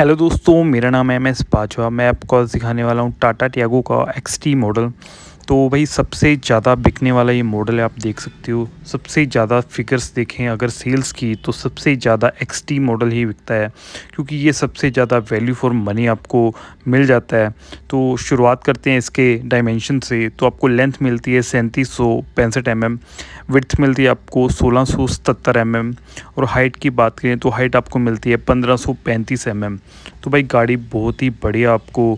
Hello दोस्तों मेरा नाम है एम एस बाजवा मैं आपको सिखाने वाला हूँ टाटा टियागो का एक्स टी मॉडल तो भाई सबसे ज़्यादा बिकने वाला ये मॉडल है आप देख सकते हो सबसे ज़्यादा फिगर्स देखें अगर सेल्स की तो सबसे ज़्यादा एक्स मॉडल ही बिकता है क्योंकि ये सबसे ज़्यादा वैल्यू फॉर मनी आपको मिल जाता है तो शुरुआत करते हैं इसके डायमेंशन से तो आपको लेंथ मिलती है सैंतीस सौ पैंसठ एम एम विथ मिलती है आपको सोलह सौ सतहत्तर एम mm एम और हाइट की बात करें तो हाइट आपको मिलती है पंद्रह सौ पैंतीस एम mm। एम तो भाई गाड़ी बहुत ही बढ़िया आपको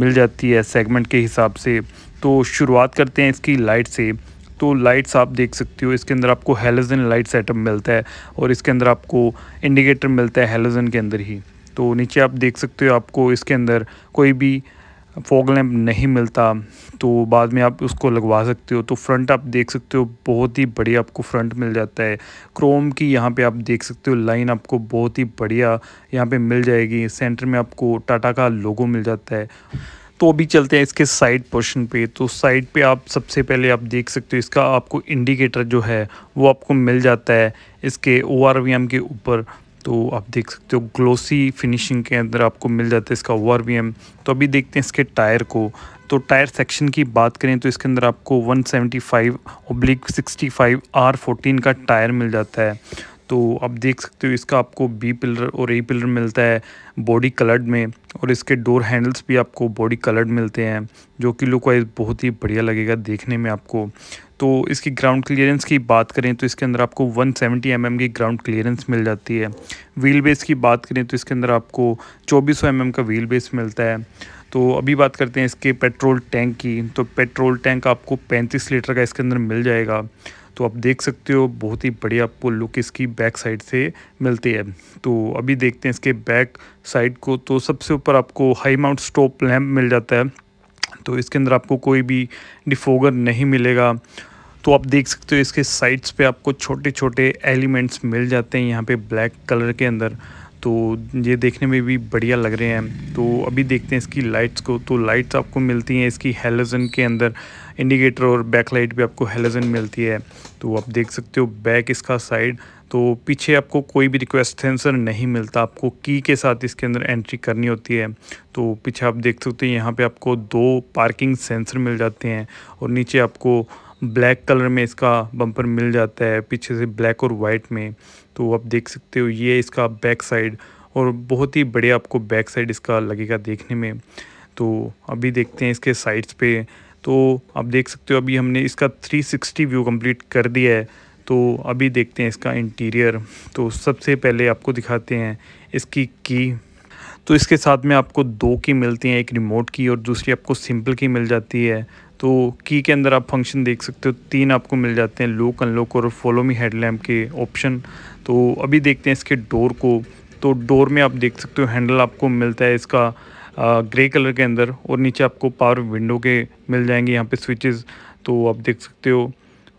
मिल जाती है सेगमेंट के हिसाब से तो शुरुआत करते हैं इसकी लाइट से तो लाइट्स आप देख सकते हो इसके अंदर आपको हेलोजन लाइट सेटअप मिलता है और इसके अंदर आपको इंडिकेटर मिलता है हेलोजन के अंदर ही तो नीचे आप देख सकते हो आपको इसके अंदर कोई भी फॉग लैम्प नहीं मिलता तो बाद में आप उसको लगवा सकते हो तो फ्रंट आप देख सकते हो बहुत ही बढ़िया आपको फ्रंट मिल जाता है क्रोम की यहाँ पे आप देख सकते हो लाइन आपको बहुत ही बढ़िया यहाँ पे मिल जाएगी सेंटर में आपको टाटा का लोगो मिल जाता है तो अभी चलते हैं इसके साइड पोर्शन पे तो साइड पे आप सबसे पहले आप देख सकते हो इसका आपको इंडिकेटर जो है वो आपको मिल जाता है इसके ओ के ऊपर तो आप देख सकते हो ग्लोसी फिनिशिंग के अंदर आपको मिल जाता है इसका ओ तो अभी देखते हैं इसके टायर को तो टायर सेक्शन की बात करें तो इसके अंदर आपको 175 seventy five oblique sixty five R का टायर मिल जाता है तो आप देख सकते हो इसका आपको बी पिलर और ए पिलर मिलता है बॉडी कलर्ड में और इसके डोर हैंडल्स भी आपको बॉडी कलर्ड मिलते हैं जो कि लुक वाइज बहुत ही बढ़िया लगेगा देखने में आपको तो इसकी ग्राउंड क्लियरेंस की बात करें तो इसके अंदर आपको 170 सेवेंटी mm की ग्राउंड क्लियरेंस मिल जाती है व्हील बेस की बात करें तो इसके अंदर आपको 2400 mm का व्हील बेस मिलता है तो अभी बात करते हैं इसके पेट्रोल टैंक की तो पेट्रोल टैंक आपको 35 लीटर का इसके अंदर मिल जाएगा तो आप देख सकते हो बहुत ही बढ़िया आपको लुक इसकी बैक साइड से मिलती है तो अभी देखते हैं इसके बैक साइड को तो सबसे ऊपर आपको हाई माउंट स्टॉप लैम्प मिल जाता है तो इसके अंदर आपको कोई भी डिफोगर नहीं मिलेगा तो आप देख सकते हो इसके साइड्स पे आपको छोटे छोटे एलिमेंट्स मिल जाते हैं यहाँ पे ब्लैक कलर के अंदर तो ये देखने में भी बढ़िया लग रहे हैं तो अभी देखते हैं इसकी लाइट्स को तो लाइट्स आपको मिलती हैं इसकी हेलोजन के अंदर इंडिकेटर और बैक लाइट भी आपको हेलोजन मिलती है तो आप देख सकते हो बैक इसका साइड तो पीछे आपको कोई भी रिक्वेस्ट सेंसर नहीं मिलता आपको की के साथ इसके अंदर एंट्री करनी होती है तो पीछे आप देख सकते हो यहाँ पे आपको दो पार्किंग सेंसर मिल जाते हैं और नीचे आपको ब्लैक कलर में इसका बम्पर मिल जाता है पीछे से ब्लैक और वाइट में तो आप देख सकते हो ये इसका बैक साइड और बहुत ही बढ़िया आपको बैक साइड इसका लगेगा देखने में तो अभी देखते हैं इसके साइड्स पे तो आप देख सकते हो अभी हमने इसका 360 व्यू कंप्लीट कर दिया है तो अभी देखते हैं इसका इंटीरियर तो सबसे पहले आपको दिखाते हैं इसकी की तो इसके साथ में आपको दो की मिलती हैं एक रिमोट की और दूसरी आपको सिंपल की मिल जाती है तो की के अंदर आप फंक्शन देख सकते हो तीन आपको मिल जाते हैं लोक अनलोक और फॉलो मी हेडलैम्प के ऑप्शन तो अभी देखते हैं इसके डोर को तो डोर में आप देख सकते हो हैंडल आपको मिलता है इसका ग्रे कलर के अंदर और नीचे आपको पावर विंडो के मिल जाएंगे यहाँ पे स्विचेस तो आप देख सकते हो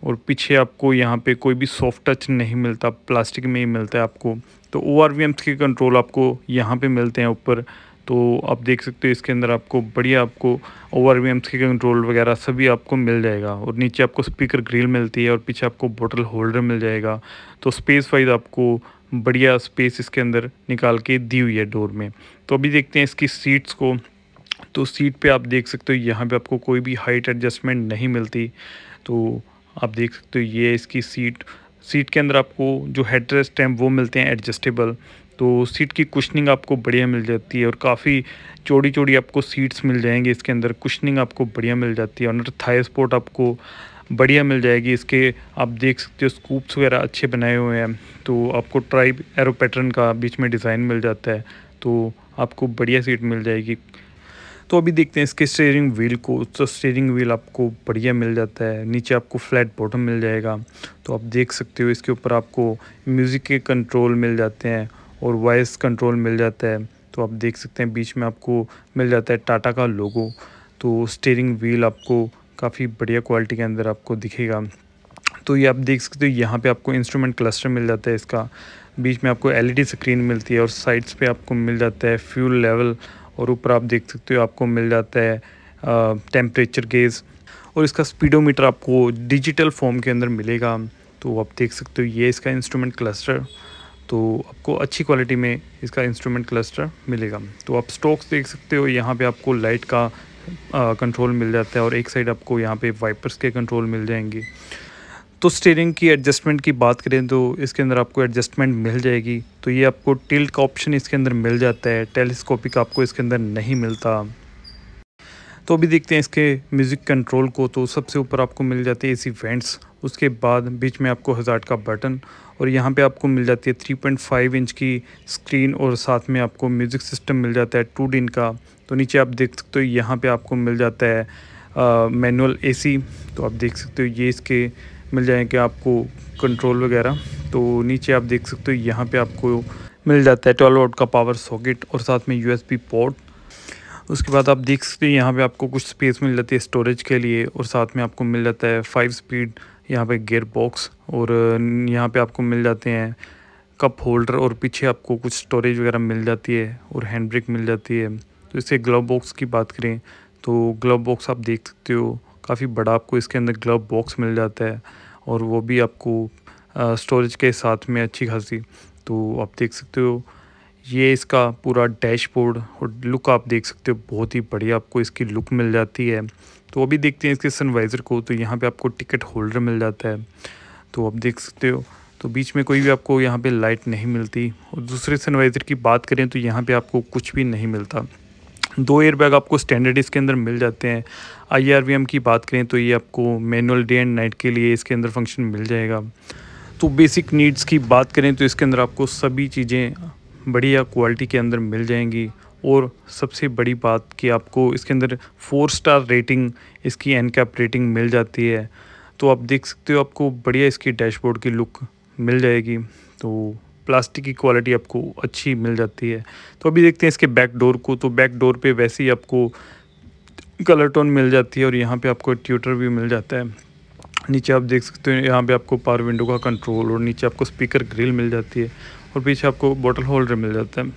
और पीछे आपको यहाँ पे कोई भी सॉफ्ट टच नहीं मिलता प्लास्टिक में ही मिलता है आपको तो ओ आर के कंट्रोल आपको यहाँ पे मिलते हैं ऊपर तो आप देख सकते हो इसके अंदर आपको बढ़िया आपको ओ आर के कंट्रोल वगैरह सभी आपको मिल जाएगा और नीचे आपको स्पीकर ग्रिल मिलती है और पीछे आपको बोटल होल्डर मिल जाएगा तो स्पेस वाइज आपको बढ़िया स्पेस इसके अंदर निकाल के दी हुई है डोर में तो अभी देखते हैं इसकी सीट्स को तो सीट पे आप देख सकते हो यहाँ पे आपको कोई भी हाइट एडजस्टमेंट नहीं मिलती तो आप देख सकते हो ये इसकी सीट सीट के अंदर आपको जो हेडरेस्ट है हैं वो मिलते हैं एडजस्टेबल तो सीट की कुशनिंग आपको बढ़िया मिल जाती है और काफ़ी चौड़ी चौड़ी आपको सीट्स मिल जाएंगी इसके अंदर कुशनिंग आपको बढ़िया मिल जाती है और थाई स्पोर्ट आपको बढ़िया मिल जाएगी इसके आप देख सकते हो स्कूप्स वगैरह अच्छे बनाए हुए हैं तो आपको ट्राइब एरो पैटर्न का बीच में डिज़ाइन मिल जाता है तो आपको बढ़िया सीट मिल जाएगी तो अभी देखते हैं इसके स्टेयरिंग व्हील को तो स्टेयरिंग व्हील आपको बढ़िया मिल जाता है नीचे आपको फ्लैट बॉटम मिल जाएगा तो आप देख सकते हो इसके ऊपर आपको म्यूज़िक के कंट्रोल मिल जाते हैं और वॉइस कंट्रोल मिल जाता है तो आप देख सकते हैं बीच में आपको मिल जाता है टाटा का लोगो तो स्टेयरिंग व्हील आपको काफ़ी बढ़िया क्वालिटी के अंदर आपको दिखेगा तो ये आप देख सकते हो यहाँ पे आपको इंस्ट्रूमेंट क्लस्टर मिल जाता है इसका बीच में आपको एलईडी स्क्रीन e मिलती है और साइड्स पे आपको मिल जाता है फ्यूल लेवल और ऊपर आप देख सकते हो आपको मिल जाता है टेम्परेचर गेज और इसका स्पीडोमीटर आपको डिजिटल फॉर्म के अंदर मिलेगा तो आप देख सकते हो ये इसका इंस्ट्रूमेंट क्लस्टर तो आपको अच्छी क्वालिटी में इसका इंस्ट्रूमेंट क्लस्टर मिलेगा तो आप स्टॉक्स देख सकते हो यहाँ पे आपको लाइट का कंट्रोल मिल जाता है और एक साइड आपको यहाँ पे वाइपर्स के कंट्रोल मिल जाएंगे तो स्टीयरिंग की एडजस्टमेंट की बात करें तो इसके अंदर आपको एडजस्टमेंट मिल जाएगी तो ये आपको टिल्ट का ऑप्शन इसके अंदर मिल जाता है टेलीस्कोपिक आपको इसके अंदर नहीं मिलता तो अभी देखते हैं इसके म्यूज़िक कंट्रोल को तो सबसे ऊपर आपको मिल जाती है एसी वेंट्स उसके बाद बीच में आपको हज़ार्ड का बटन और यहाँ पे आपको मिल जाती है 3.5 इंच की स्क्रीन और साथ में आपको म्यूज़िक सिस्टम मिल जाता है टू डिन का तो नीचे आप देख सकते हो यहाँ पे आपको मिल जाता है मैनुअल एसी तो आप देख सकते हो ये इसके मिल जाएंगे आपको कंट्रोल वगैरह तो नीचे आप देख सकते हो यहाँ पे आपको मिल जाता है ट्वेल्व वोट का पावर सॉकेट और साथ में यूएसबी पोर्ट उसके बाद आप देख सकते हो यहाँ पे आपको कुछ स्पेस मिल जाती है स्टोरेज के लिए और साथ में आपको मिल जाता है फाइव स्पीड यहाँ पे गेयर बॉक्स और यहाँ पे आपको मिल जाते हैं कप होल्डर और पीछे आपको कुछ स्टोरेज वगैरह मिल जाती है और हैंड ब्रेक मिल जाती है तो इसके ग्लव बॉक्स की बात करें तो ग्लव बॉक्स आप देख सकते हो काफ़ी बड़ा आपको इसके अंदर ग्लव बॉक्स मिल जाता है और वो भी आपको स्टोरेज के साथ में अच्छी खासी तो आप देख सकते हो ये इसका पूरा डैशबोर्ड और लुक आप देख सकते हो बहुत ही बढ़िया आपको इसकी लुक मिल जाती है तो अभी देखते हैं इसके सनवाइज़र को तो यहाँ पे आपको टिकट होल्डर मिल जाता है तो आप देख सकते हो तो बीच में कोई भी आपको यहाँ पे लाइट नहीं मिलती और दूसरे सनवाइज़र की बात करें तो यहाँ पे आपको कुछ भी नहीं मिलता दो एयरबैग आपको स्टैंडर्ड इसके अंदर मिल जाते हैं आई की बात करें तो ये आपको मैनुअल डे एंड नाइट के लिए इसके अंदर फंक्शन मिल जाएगा तो बेसिक नीड्स की बात करें तो इसके अंदर आपको सभी चीज़ें बढ़िया क्वालिटी के अंदर मिल जाएंगी और सबसे बड़ी बात कि आपको इसके अंदर फोर स्टार रेटिंग इसकी एन कैप रेटिंग मिल जाती है तो आप देख सकते हो आपको बढ़िया इसकी डैशबोर्ड की लुक मिल जाएगी तो प्लास्टिक की क्वालिटी आपको अच्छी मिल जाती है तो अभी देखते हैं इसके बैक डोर को तो बैक डोर पे वैसे ही आपको कलर टोन मिल जाती है और यहाँ पे आपको ट्यूटर भी मिल जाता है नीचे आप देख सकते हो यहाँ पे आपको पावर विंडो का कंट्रोल और नीचे आपको स्पीकर ग्रिल मिल जाती है और पीछे आपको बॉटल होल्डर मिल जाता है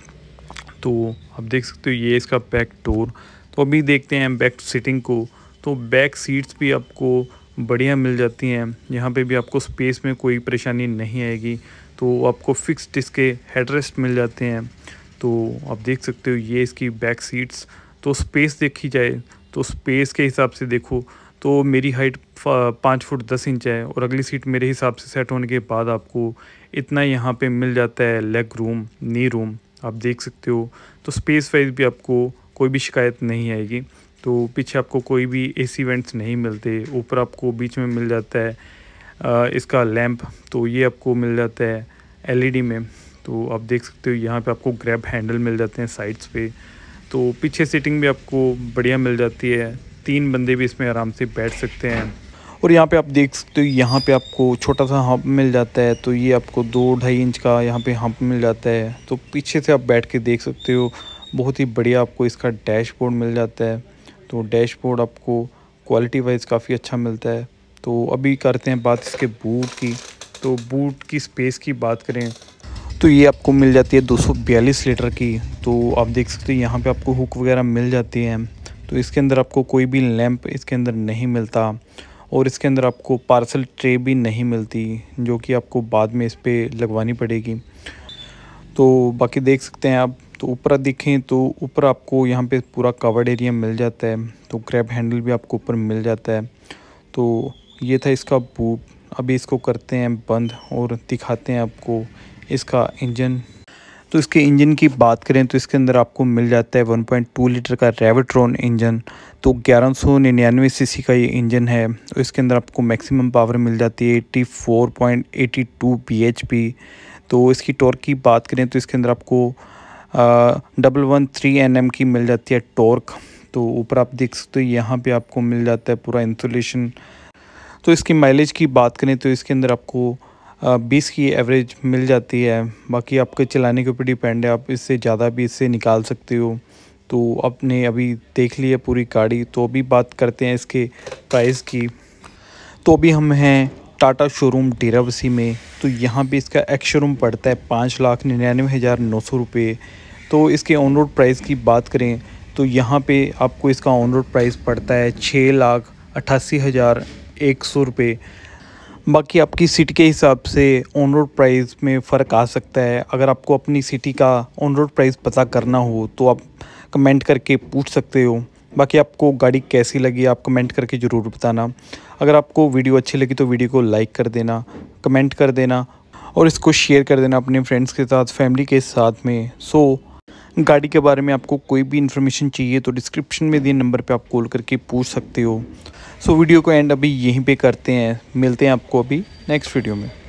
तो आप देख सकते हो ये इसका बैक डोर तो अभी देखते हैं बैक सीटिंग को तो बैक सीट्स भी आपको बढ़िया मिल जाती हैं यहाँ पे भी आपको स्पेस में कोई परेशानी नहीं आएगी तो आपको फिक्स्ड इसके हेडरेस्ट मिल जाते हैं तो आप देख सकते हो ये इसकी बैक सीट्स तो स्पेस देखी जाए तो स्पेस के हिसाब से देखो तो मेरी हाइट पाँच फुट दस इंच है और अगली सीट मेरे हिसाब से सेट होने के बाद आपको इतना यहाँ पे मिल जाता है लेग रूम नी रूम आप देख सकते हो तो स्पेस वाइज भी आपको कोई भी शिकायत नहीं आएगी तो पीछे आपको कोई भी एसी वेंट्स नहीं मिलते ऊपर आपको बीच में मिल जाता है इसका लैम्प तो ये आपको मिल जाता है एलईडी में तो आप देख सकते हो यहाँ पे आपको ग्रैब हैंडल मिल जाते हैं साइड्स पे तो पीछे सीटिंग भी आपको बढ़िया मिल जाती है तीन बंदे भी इसमें आराम से बैठ सकते हैं और यहाँ पे आप देख सकते हो यहाँ पे आपको छोटा सा हम्प मिल जाता है तो ये आपको दो ढाई इंच का यहाँ पे हम्प मिल जाता है तो पीछे से आप बैठ के देख सकते हो बहुत ही बढ़िया आपको इसका डैशबोर्ड मिल जाता है तो डैशबोर्ड आपको क्वालिटी वाइज काफ़ी अच्छा मिलता है तो अभी करते हैं बात इसके बूट की तो बूट की स्पेस की बात करें तो ये आपको मिल जाती है दो लीटर की तो आप देख सकते हैं यहाँ पे आपको हुक वगैरह मिल जाती है तो इसके अंदर आपको कोई भी लैंप इसके अंदर नहीं मिलता और इसके अंदर आपको पार्सल ट्रे भी नहीं मिलती जो कि आपको बाद में इस पर लगवानी पड़ेगी तो बाकी देख सकते हैं आप तो ऊपर देखें तो ऊपर आपको यहाँ पे पूरा कवर्ड एरिया मिल जाता है तो क्रैप हैंडल भी आपको ऊपर मिल जाता है तो ये था इसका बूट अभी इसको करते हैं बंद और दिखाते हैं आपको इसका इंजन तो इसके इंजन की बात करें तो इसके अंदर आपको मिल जाता है 1.2 लीटर का रेवट्रॉन इंजन तो ग्यारह सौ निन्यानवे सी का ये इंजन है तो इसके अंदर आपको मैक्सिमम पावर मिल जाती है eighty four point two B H P तो इसकी टॉर्क की बात करें तो इसके अंदर आपको double one three N M की मिल जाती है टॉर्क तो ऊपर आप देख सकते हो यहाँ पे आपको मिल जाता है पूरा इंसुलेशन तो इसकी माइलेज की बात करें तो इसके अंदर आपको बीस की एवरेज मिल जाती है बाकी आपके चलाने के ऊपर डिपेंड है आप इससे ज़्यादा भी इससे निकाल सकते हो तो आपने अभी देख लिया पूरी गाड़ी तो अभी बात करते हैं इसके प्राइस की तो अभी हम हैं टाटा शोरूम डेरावसी में तो यहाँ पे इसका एक्स शोरूम पड़ता है पाँच लाख निन्यानवे हज़ार नौ सौ रुपये तो इसके ऑन रोड प्राइस की बात करें तो यहाँ पे आपको इसका ऑन रोड प्राइस पड़ता है छः लाख अट्ठासी हज़ार एक सौ रुपये बाकी आपकी सिटी के हिसाब से ऑन रोड प्राइस में फ़र्क आ सकता है अगर आपको अपनी सिटी का ऑन रोड प्राइस पता करना हो तो आप कमेंट करके पूछ सकते हो बाकी आपको गाड़ी कैसी लगी आप कमेंट करके ज़रूर बताना अगर आपको वीडियो अच्छी लगी तो वीडियो को लाइक कर देना कमेंट कर देना और इसको शेयर कर देना अपने फ्रेंड्स के साथ फैमिली के साथ में सो so, गाड़ी के बारे में आपको कोई भी इन्फॉर्मेशन चाहिए तो डिस्क्रिप्शन में दिए नंबर पर आप कॉल करके पूछ सकते हो सो वीडियो को एंड अभी यहीं पे करते हैं मिलते हैं आपको अभी नेक्स्ट वीडियो में